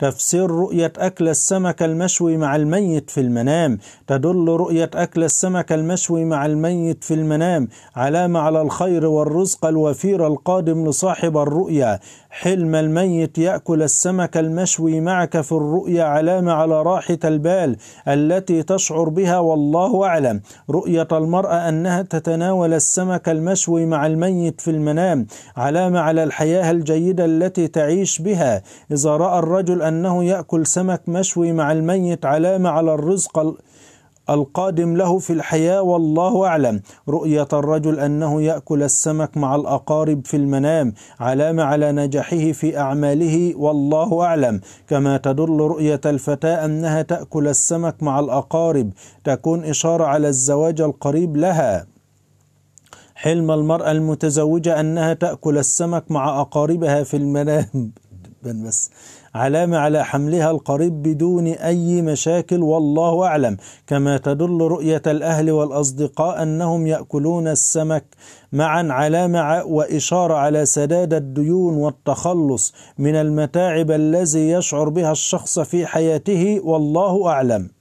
تفسير رؤية أكل السمك المشوي مع الميت في المنام تدل رؤية أكل السمك المشوي مع الميت في المنام علامة على الخير والرزق الوفير القادم لصاحب الرؤيا حلم الميت يأكل السمك المشوي معك في الرؤيا علامة على راحة البال التي تشعر بها والله أعلم رؤية المرأة أنها تتناول السمك المشوي مع الميت في المنام علامة على الحياة الجيدة التي تعيش بها إذا رأى الرجل أنه يأكل سمك مشوي مع الميت علامة على الرزق القادم له في الحياة والله أعلم رؤية الرجل أنه يأكل السمك مع الأقارب في المنام علامة على نجاحه في أعماله والله أعلم كما تدل رؤية الفتاة أنها تأكل السمك مع الأقارب تكون إشارة على الزواج القريب لها حلم المرأة المتزوجة أنها تأكل السمك مع أقاربها في المنام جدا بس علامة على حملها القريب بدون أي مشاكل والله أعلم كما تدل رؤية الأهل والأصدقاء أنهم يأكلون السمك معا علامة وإشارة على سداد الديون والتخلص من المتاعب الذي يشعر بها الشخص في حياته والله أعلم